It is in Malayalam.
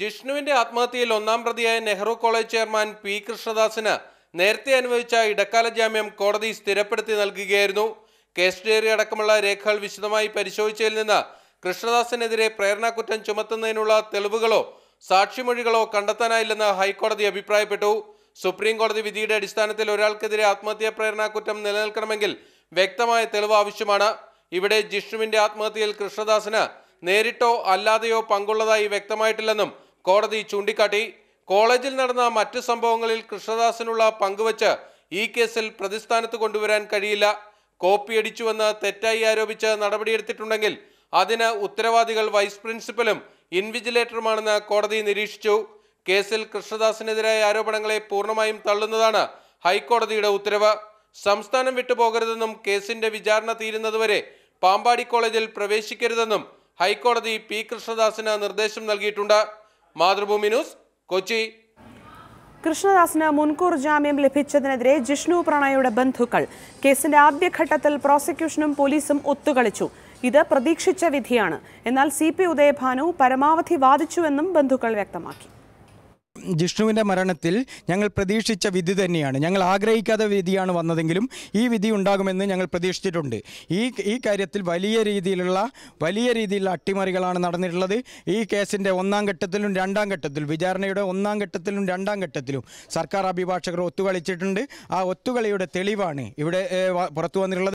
ജിഷ്ണുവിന്റെ ആത്മഹത്യയിൽ ഒന്നാം പ്രതിയായ നെഹ്റു കോളേജ് ചെയർമാൻ പി കൃഷ്ണദാസിന് നേരത്തെ അനുവദിച്ച ഇടക്കാല ജാമ്യം കോടതി സ്ഥിരപ്പെടുത്തി നൽകുകയായിരുന്നു കേസ് ഡയറി അടക്കമുള്ള രേഖകൾ വിശദമായി പരിശോധിച്ചതിൽ നിന്ന് കൃഷ്ണദാസിനെതിരെ പ്രേരണാകുറ്റം ചുമത്തുന്നതിനുള്ള തെളിവുകളോ സാക്ഷിമൊഴികളോ കണ്ടെത്താനായില്ലെന്ന് ഹൈക്കോടതി അഭിപ്രായപ്പെട്ടു സുപ്രീം കോടതി വിധിയുടെ അടിസ്ഥാനത്തിൽ ഒരാൾക്കെതിരെ ആത്മഹത്യാ പ്രേരണാകുറ്റം നിലനിൽക്കണമെങ്കിൽ വ്യക്തമായ തെളിവ് ആവശ്യമാണ് ഇവിടെ ജിഷ്ണുവിന്റെ ആത്മഹത്യയിൽ കൃഷ്ണദാസിന് നേരിട്ടോ അല്ലാതെയോ പങ്കുള്ളതായി വ്യക്തമായിട്ടില്ലെന്നും കോടതി ചൂണ്ടിക്കാട്ടി കോളേജിൽ നടന്ന മറ്റ് സംഭവങ്ങളിൽ കൃഷ്ണദാസിനുള്ള പങ്കുവച്ച് ഈ കേസിൽ പ്രതിസ്ഥാനത്ത് കൊണ്ടുവരാൻ കഴിയില്ല കോപ്പിയടിച്ചുവെന്ന് തെറ്റായി ആരോപിച്ച് നടപടിയെടുത്തിട്ടുണ്ടെങ്കിൽ അതിന് ഉത്തരവാദികൾ വൈസ് പ്രിൻസിപ്പലും ഇൻവിജിലേറ്ററുമാണെന്ന് കോടതി നിരീക്ഷിച്ചു കേസിൽ കൃഷ്ണദാസിനെതിരായ ആരോപണങ്ങളെ പൂർണ്ണമായും തള്ളുന്നതാണ് ഹൈക്കോടതിയുടെ ഉത്തരവ് സംസ്ഥാനം വിട്ടുപോകരുതെന്നും കേസിന്റെ വിചാരണ തീരുന്നതുവരെ പാമ്പാടി കോളേജിൽ പ്രവേശിക്കരുതെന്നും ഹൈക്കോടതി പി കൃഷ്ണദാസിന് നിർദ്ദേശം നൽകിയിട്ടുണ്ട് മാതൃഭൂമി ന്യൂസ് കൊച്ചി കൃഷ്ണദാസിന് മുൻകൂർ ജാമ്യം ലഭിച്ചതിനെതിരെ ജിഷ്ണു പ്രണയുടെ ബന്ധുക്കൾ കേസിന്റെ ആദ്യഘട്ടത്തിൽ പ്രോസിക്യൂഷനും പോലീസും ഒത്തുകളിച്ചു ഇത് പ്രതീക്ഷിച്ച വിധിയാണ് എന്നാൽ സി പി ഉദയഭാനു പരമാവധി വാദിച്ചുവെന്നും ബന്ധുക്കൾ വ്യക്തമാക്കി ജിഷ്ണുവിൻ്റെ മരണത്തിൽ ഞങ്ങൾ പ്രതീക്ഷിച്ച വിധി തന്നെയാണ് ഞങ്ങൾ ആഗ്രഹിക്കാത്ത വിധിയാണ് വന്നതെങ്കിലും ഈ വിധി ഉണ്ടാകുമെന്ന് ഞങ്ങൾ പ്രതീക്ഷിച്ചിട്ടുണ്ട് ഈ ഈ കാര്യത്തിൽ വലിയ രീതിയിലുള്ള വലിയ രീതിയിലുള്ള അട്ടിമറികളാണ് നടന്നിട്ടുള്ളത് ഈ കേസിൻ്റെ ഒന്നാം ഘട്ടത്തിലും രണ്ടാം ഘട്ടത്തിലും വിചാരണയുടെ ഒന്നാം ഘട്ടത്തിലും രണ്ടാം ഘട്ടത്തിലും സർക്കാർ അഭിഭാഷകർ ഒത്തുകളിച്ചിട്ടുണ്ട് ആ ഒത്തുകളിയുടെ തെളിവാണ് ഇവിടെ പുറത്തു വന്നിട്ടുള്ളത്